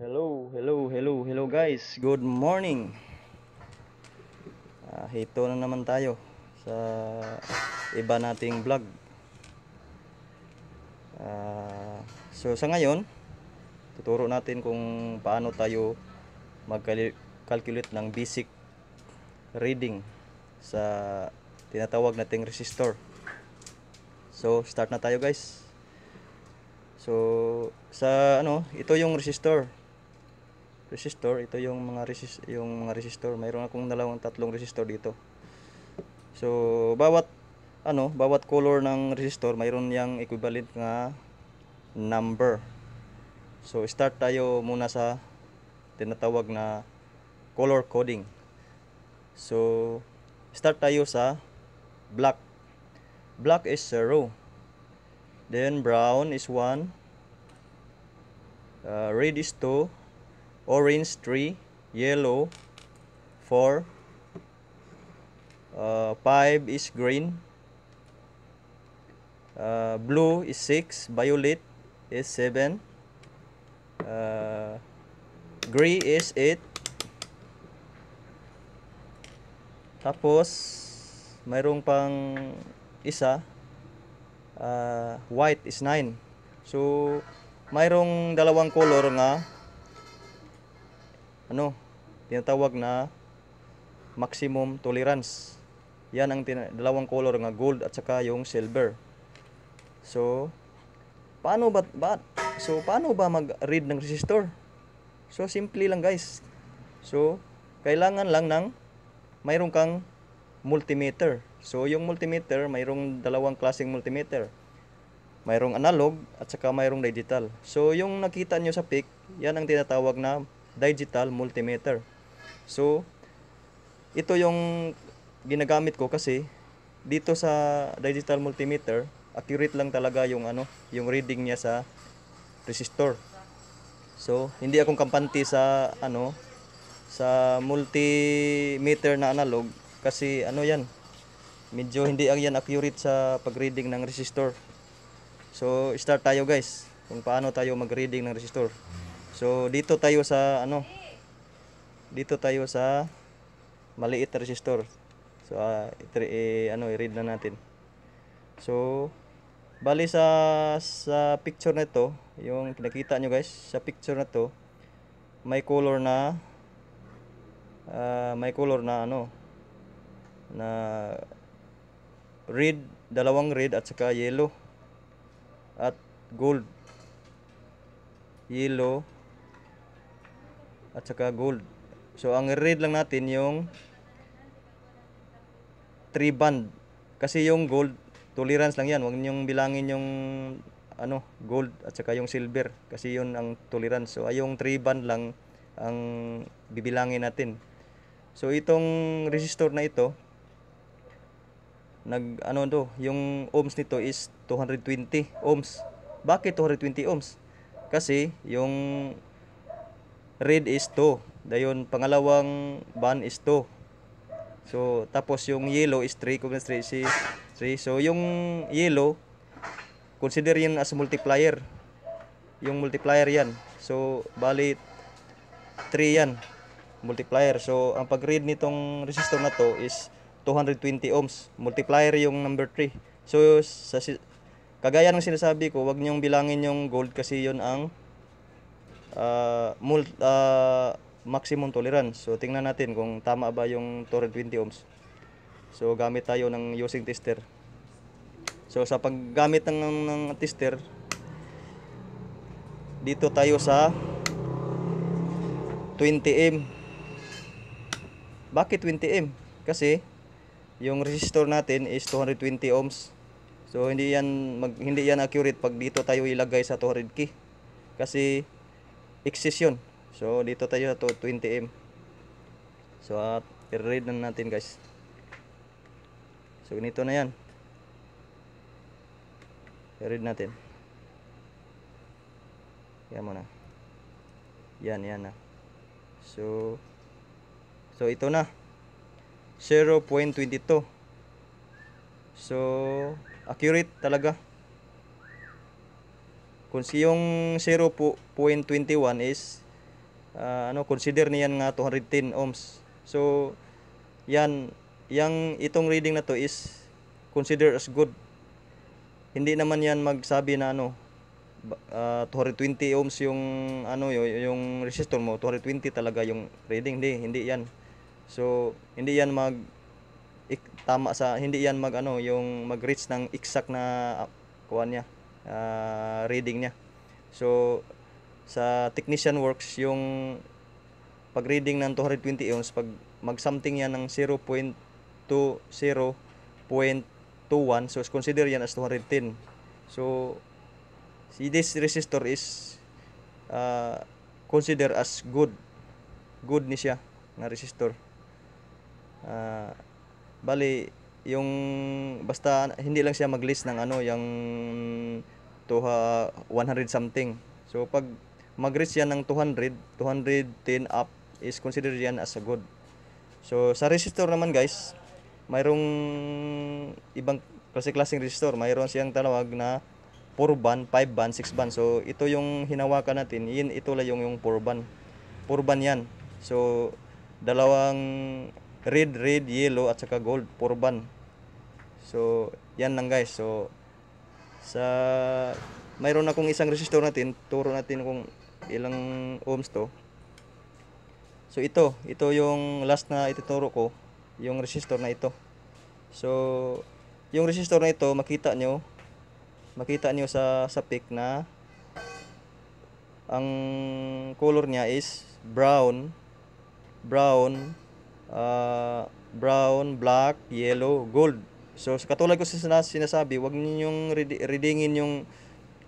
Hello, hello, hello, hello guys. Good morning. Uh, hito na naman tayo sa iba nating vlog. Uh, so sa ngayon, tuturo natin kung paano tayo mag-calculate ng basic reading sa tinatawag nating resistor. So start na tayo guys. So sa ano, ito yung resistor resistor ito yung mga resist yung mga resistor mayroon akong dalawang tatlong resistor dito so bawat ano bawat color ng resistor mayroon yang equivalent nga number so start tayo muna sa tinatawag na color coding so start tayo sa black black is 0 then brown is 1 uh, red is 2 orange 3, yellow 4, uh, 5 is green, uh, blue is 6, violet is 7, uh, gray is 8, tapos mayroong pang isa, uh, white is 9. So, mayroong dalawang color nga ano, tinatawag na maximum tolerance. Yan ang dalawang color nga gold at saka yung silver. So paano ba, ba so paano ba mag-read ng resistor? So simple lang guys. So kailangan lang ng mayroon kang multimeter. So yung multimeter, mayroong dalawang klaseng multimeter. Mayroong analog at saka mayroong digital. So yung nakita nyo sa PIC, yan ang tinatawag na digital multimeter. So, ito yung ginagamit ko kasi dito sa digital multimeter, accurate lang talaga yung ano, yung reading niya sa resistor. So, hindi akong kampante sa ano sa multimeter na analog kasi ano 'yan. Medyo hindi ang yan accurate sa pag-reading ng resistor. So, start tayo guys kung paano tayo mag-reading ng resistor. So dito tayo sa ano dito tayo sa maliit resistor. So uh, itri, eh, ano i-read na natin. So bali sa sa picture na ito, yung nakita nyo guys, sa picture na to may color na uh, may color na ano na red, dalawang red at saka yellow at gold yellow at saka gold. So ang red lang natin yung 3 band. Kasi yung gold, tolerance lang yan. Huwag niyong bilangin yung ano, gold at saka yung silver. Kasi yun ang tolerance. So ay yung 3 band lang ang bibilangin natin. So itong resistor na ito, nag ano to, yung ohms nito is 220 ohms. Bakit 220 ohms? Kasi yung red is 2. Dayon pangalawang ban is 2. So tapos yung yellow is 3 kung 3 si 3. So yung yellow consider yan as multiplier. Yung multiplier yan. So bali 3 yan multiplier. So ang pag-read nitong resistor na to is 220 ohms. Multiplier yung number 3. So sa kagaya ng sinasabi ko, wag niyo bilangin yung gold kasi yon ang uh, maximum tolerance. So tingnan natin kung tama ba yung 220 ohms. So gamit tayo ng using tester. So sa paggamit ng, ng tester, dito tayo sa 20M. Bakit 20M? Kasi yung resistor natin is 220 ohms. So hindi yan mag, hindi yan accurate pag dito tayo ilagay sa 200 key. Kasi excess yun. So, dito tayo to 20M. So, at i-read na natin guys. So, ganito na yan. I-read natin. Yan muna. Yan, yan na. So, so ito na. 0.22. So, accurate talaga. Kung yung 0.21 is uh, ano consider niyan nga 210 ohms. So yan yang itong reading na to is consider as good. Hindi naman yan magsabi na ano uh, ah, 220 ohms yung ano yung resistor mo 220 talaga yung reading hindi hindi yan. So hindi yan mag tama sa hindi yan mag ano yung mag-reach ng exact na uh, ah, kuan niya uh, reading niya. So, sa technician works, yung pag-reading ng 220 ohms, pag mag-something yan ng 0.20.21, so so consider yan as 210. So, see this resistor is uh, ah, consider as good. Good ni siya na resistor. Uh, ah, bali, yung basta hindi lang siya mag-list ng ano yung tuha 100 something. So pag mag-reach yan ng 200, 210 up is considered yan as a good. So sa resistor naman guys, mayroong ibang klase-klaseng resistor. Mayroon siyang tawag na 4 band, 5 band, 6 band. So ito yung hinawakan natin. Yun, ito lang yung, yung 4 band. 4 band yan. So dalawang red, red, yellow at saka gold, purban. So, yan lang guys. So, sa mayroon na akong isang resistor natin, turo natin kung ilang ohms to. So, ito, ito yung last na ituturo ko, yung resistor na ito. So, yung resistor na ito, makita nyo, makita nyo sa, sa pic na ang color niya is brown brown uh, brown, black, yellow, gold. So, katulad ko sa sinasabi, wag ninyong readingin yung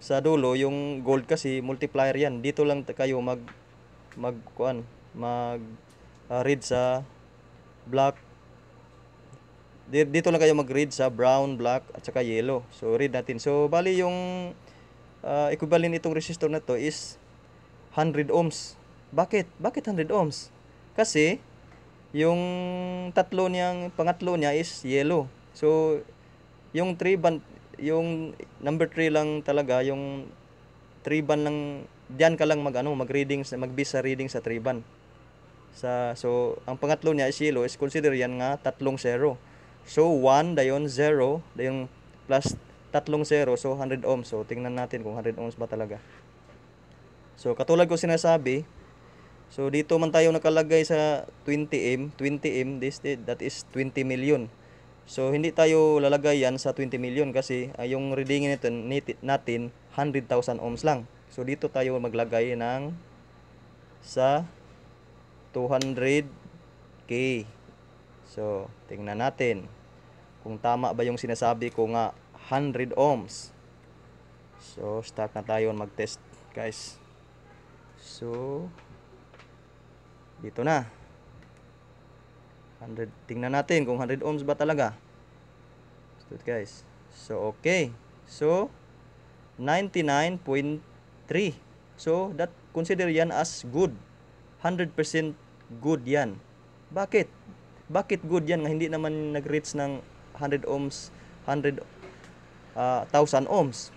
sa dulo, yung gold kasi multiplier yan. Dito lang kayo mag mag kuan, mag uh, read sa black. Dito lang kayo mag-read sa brown, black at saka yellow. So, read natin. So, bali yung uh, equivalent itong resistor na to is 100 ohms. Bakit? Bakit 100 ohms? Kasi yung tatlo niyang pangatlo niya is yellow. So yung 3 band yung number 3 lang talaga yung 3 band lang diyan ka lang magano mag-reading magbisa reading sa 3 band. Sa so ang pangatlo niya is yellow is consider yan nga tatlong zero. So 1 dayon 0 dayon plus tatlong zero so 100 ohms. So tingnan natin kung 100 ohms ba talaga. So katulad ko sinasabi, So dito man tayo nakalagay sa 20M, 20M this that is 20 million. So hindi tayo lalagay yan sa 20 million kasi uh, yung reading nito natin 100,000 ohms lang. So dito tayo maglagay ng sa 200k. So tingnan natin kung tama ba yung sinasabi ko nga 100 ohms. So start na tayo mag-test guys. So dito na. 100, tingnan natin kung 100 ohms ba talaga. Good guys. So, okay. So, 99.3. So, that consider yan as good. 100% good yan. Bakit? Bakit good yan nga hindi naman nag-reach ng 100 ohms, 100 uh, 1000 ohms?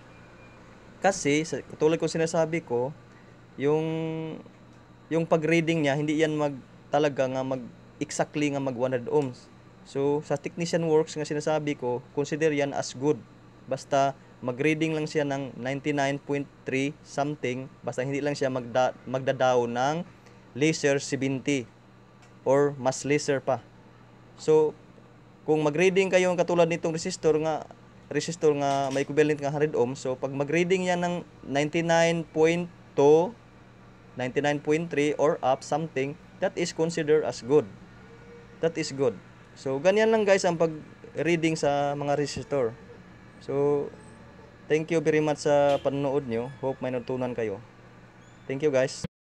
Kasi, tulad ko sinasabi ko, yung yung pag-reading niya, hindi yan mag, talaga nga mag, exactly nga mag 100 ohms. So, sa technician works nga sinasabi ko, consider yan as good. Basta, mag-reading lang siya ng 99.3 something, basta hindi lang siya magda, magdadaw ng laser 70 or mas laser pa. So, kung mag-reading kayo katulad nitong resistor nga, resistor nga may equivalent nga 100 ohms, so pag mag-reading yan ng 99.2 99.3 or up something, that is considered as good. That is good. So, ganyan lang guys ang pag-reading sa mga resistor. So, thank you very much sa panonood nyo. Hope may natutunan kayo. Thank you guys.